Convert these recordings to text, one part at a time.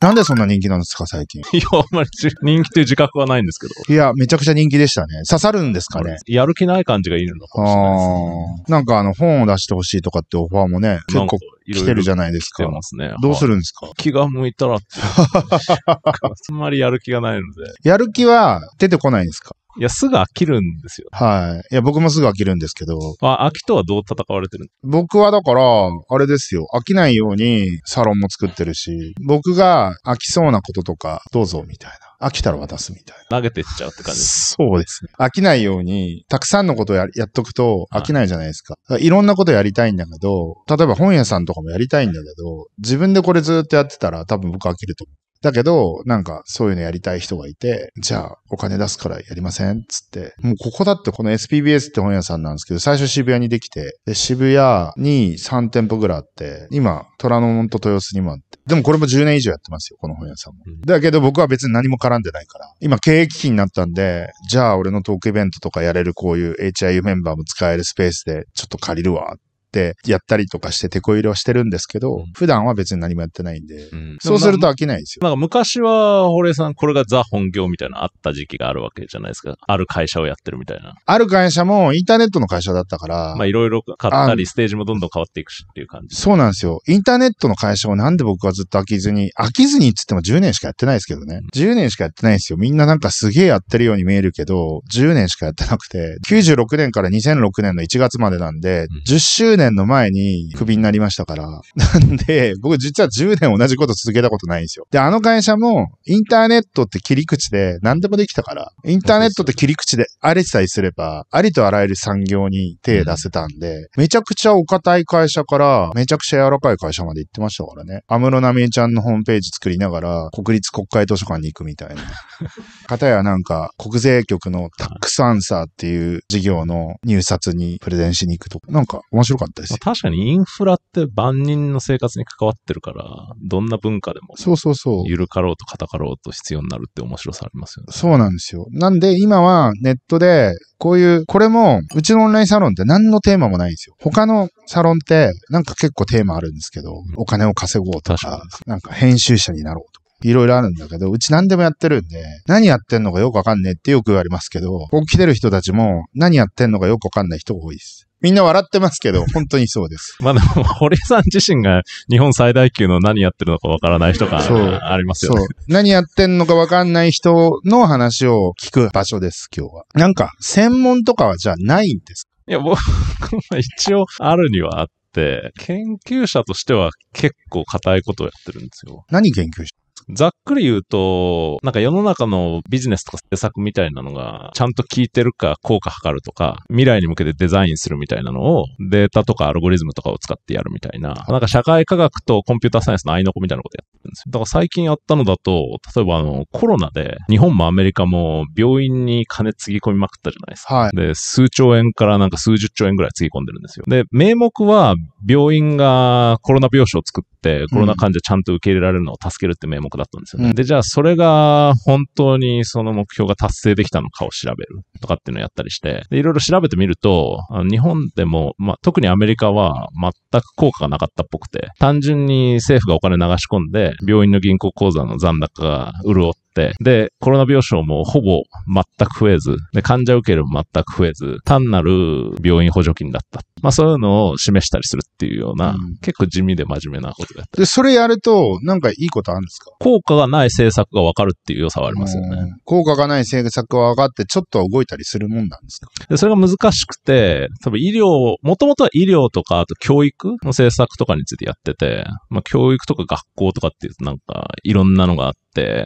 なんでそんな人気なんですか、最近。いや、あんまり人気という自覚はないんですけど。いや、めちゃくちゃ人気でしたね。刺さるんですかね。やる気ない感じがいるのかもしれないです、ね、なんかあの、本を出してほしいとかってオファーもね、結構来てるじゃないですか。来てますね。どうするんですか、気が向いたらって。あんまりやる気がないので。やる気は出てこないんですかいや、すぐ飽きるんですよ。はい。いや、僕もすぐ飽きるんですけど。あ、飽きとはどう戦われてる僕はだから、あれですよ。飽きないようにサロンも作ってるし、僕が飽きそうなこととか、どうぞ、みたいな。飽きたら渡すみたいな。投げてっちゃうって感じそうですね。飽きないように、たくさんのことをややっとくと飽きないじゃないですか。はい、いろんなことやりたいんだけど、例えば本屋さんとかもやりたいんだけど、自分でこれずっとやってたら多分僕飽きると思う。だけど、なんかそういうのやりたい人がいて、じゃあお金出すからやりませんつって。もうここだってこの SPBS って本屋さんなんですけど、最初渋谷にできて、で渋谷に3店舗ぐらいあって、今、虎ノ門と豊洲にもあって。でもこれも10年以上やってますよ、この本屋さんも。だけど僕は別に何も絡んでないから。今経営危機になったんで、じゃあ俺のトークイベントとかやれるこういう HIU メンバーも使えるスペースでちょっと借りるわっってやったりとかして手こ入れはしてるんですけど、普段は別に何もやってないんで、うん、そうすると飽きないですよ。なんか昔は、堀江さん、これがザ本業みたいなあった時期があるわけじゃないですか。ある会社をやってるみたいな。ある会社もインターネットの会社だったから。まあいろいろ買ったり、ステージもどんどん変わっていくしっていう感じ。そうなんですよ。インターネットの会社をなんで僕はずっと飽きずに、飽きずにっつっても10年しかやってないですけどね。10年しかやってないですよ。みんななんかすげえやってるように見えるけど、10年しかやってなくて、96年から2006年の1月までなんで、10周10年の前にクビになりましたから。なんで、僕実は10年同じこと続けたことないんですよ。で、あの会社もインターネットって切り口で何でもできたから、インターネットって切り口であれさえすれば、ありとあらゆる産業に手出せたんで、めちゃくちゃお堅い会社から、めちゃくちゃ柔らかい会社まで行ってましたからね。安室奈美恵ちゃんのホームページ作りながら、国立国会図書館に行くみたいな。か たやなんか、国税局のタックスアンサーっていう事業の入札にプレゼンしに行くとか、なんか面白かっったまあ、確かにインフラって万人の生活に関わってるから、どんな文化でも、そうそうそう。ゆるかろうとたかろうと必要になるって面白さありますよね。そうなんですよ。なんで今はネットで、こういう、これも、うちのオンラインサロンって何のテーマもないんですよ。他のサロンって、なんか結構テーマあるんですけど、お金を稼ごうとか、なんか編集者になろうとか。いろいろあるんだけど、うち何でもやってるんで、何やってんのかよくわかんねえってよく言われますけど、起きてる人たちも何やってんのかよくわかんない人が多いです。みんな笑ってますけど、本当にそうです。まあでも、堀江さん自身が日本最大級の何やってるのかわからない人がありますよね。そう。何やってんのかわかんない人の話を聞く場所です、今日は。なんか、専門とかはじゃあないんですかいや、僕は一応あるにはあって、研究者としては結構固いことをやってるんですよ。何研究者ざっくり言うと、なんか世の中のビジネスとか政策みたいなのが、ちゃんと効いてるか効果測るとか、未来に向けてデザインするみたいなのを、データとかアルゴリズムとかを使ってやるみたいな、なんか社会科学とコンピューターサイエンスの合いの子みたいなことやってるんですよ。だから最近やったのだと、例えばあの、コロナで、日本もアメリカも病院に金つぎ込みまくったじゃないですか。はい。で、数兆円からなんか数十兆円ぐらいつぎ込んでるんですよ。で、名目は病院がコロナ病床を作って、コロナ患者ちゃんと受け入れられるのを助けるって名目だったんですよね。うん、で、じゃあそれが本当にその目標が達成できたのかを調べるとかっていうのをやったりして、で、いろいろ調べてみると、日本でも、まあ、特にアメリカは全く効果がなかったっぽくて、単純に政府がお金流し込んで、病院の銀行口座の残高が潤って、、で、コロナ病床もほぼ全く増えず、で、患者受けるも全く増えず、単なる病院補助金だった。まあそういうのを示したりするっていうような、うん、結構地味で真面目なことだった。で、それやると、なんかいいことあるんですか効果がない政策がわかるっていう良さはありますよね。効果がない政策は分かって、ちょっと動いたりするもんなんですかでそれが難しくて、多分医療、もともとは医療とか、あと教育の政策とかについてやってて、まあ教育とか学校とかっていうなんかいろんなのがあって、、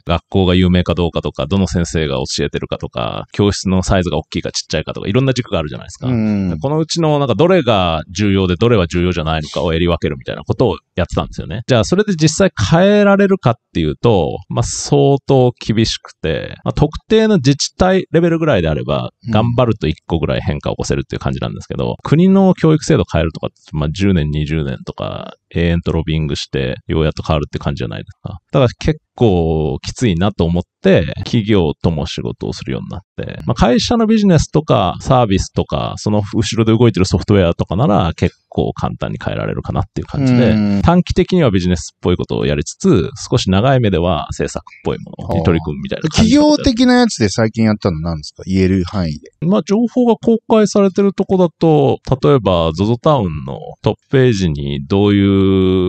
学校が有名かどうかとか、どの先生が教えてるかとか、教室のサイズが大きいかちっちゃいかとか、いろんな軸があるじゃないですか。このうちのなんかどれが重要でどれは重要じゃないのかを選り分けるみたいなことをやってたんですよね。じゃあ、それで実際変えられるかっていうと、まあ、相当厳しくて、まあ、特定の自治体レベルぐらいであれば、頑張ると1個ぐらい変化を起こせるっていう感じなんですけど、国の教育制度変えるとかって、まあ、10年、20年とか、永遠とロビングして、ようやっと変わるって感じじゃないですか。だから結構きついなと思って、企業とも仕事をするようになっ、まあ、会社のビジネスとかサービスとか、その後ろで動いてるソフトウェアとかなら結構簡単に変えられるかなっていう感じで、短期的にはビジネスっぽいことをやりつつ、少し長い目では政策っぽいものに取り組むみたいな感じ。企業的なやつで最近やったの何ですか言える範囲で。まあ、情報が公開されてるとこだと、例えば ZOZO タウンのトップページにどうい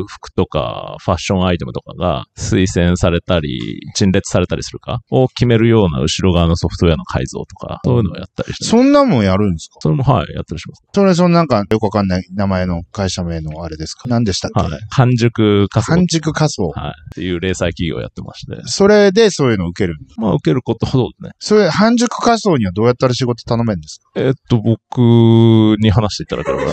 う服とかファッションアイテムとかが推薦されたり、陳列されたりするかを決めるような後ろ側のソフトウェアの開改造とか、そういうのをやったりして。そんなもんやるんですかそれもはい、やったりします。それ、そのなんか、よくわかんない名前の会社名のあれですか何でしたっけ、はい、半熟仮想。半熟仮想。はい。っていう零細企業やってまして。それでそういうのを受けるまあ、受けることほどね。それ、半熟仮想にはどうやったら仕事頼めるんですかえっと、僕に話していただければ、ね、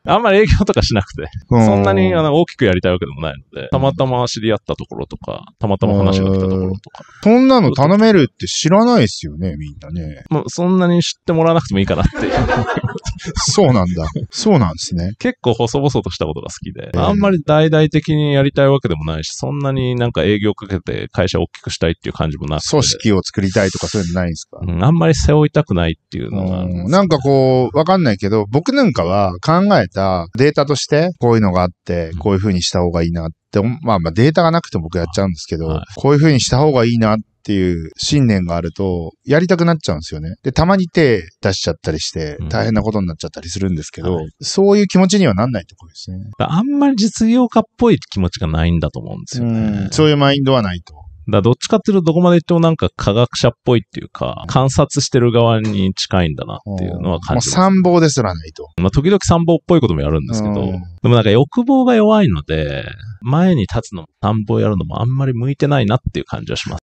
あんまり営業とかしなくて。そんなにあの大きくやりたいわけでもないので、たまたま知り合ったところとか、たまたま話が来たところとか。そんなの頼めるって知らないないですよね、みんなね。もうそんなに知ってもらわなくてもいいかなって。そうなんだ。そうなんですね。結構細々としたことが好きで、あんまり大々的にやりたいわけでもないし、そんなになんか営業かけて会社を大きくしたいっていう感じもなくて。組織を作りたいとかそういうのないんですか、うん、あんまり背負いたくないっていうのが、ね、なんかこう、わかんないけど、僕なんかは考えたデータとして、こういうのがあって、こういうふうにした方がいいなって、まあまあデータがなくて僕やっちゃうんですけど、はい、こういう風にした方がいいなっていう信念があると、やりたくなっちゃうんですよね。で、たまに手出しちゃったりして、大変なことになっちゃったりするんですけど、うん、そういう気持ちにはなんないところですね。あんまり実業家っぽい気持ちがないんだと思うんですよね。うそういうマインドはないと。だどっちかっていうとどこまで行ってもなんか科学者っぽいっていうか、観察してる側に近いんだなっていうのは感じます。もう参謀ですらないと。まあ時々参謀っぽいこともやるんですけど、でもなんか欲望が弱いので、前に立つのも参謀やるのもあんまり向いてないなっていう感じはします。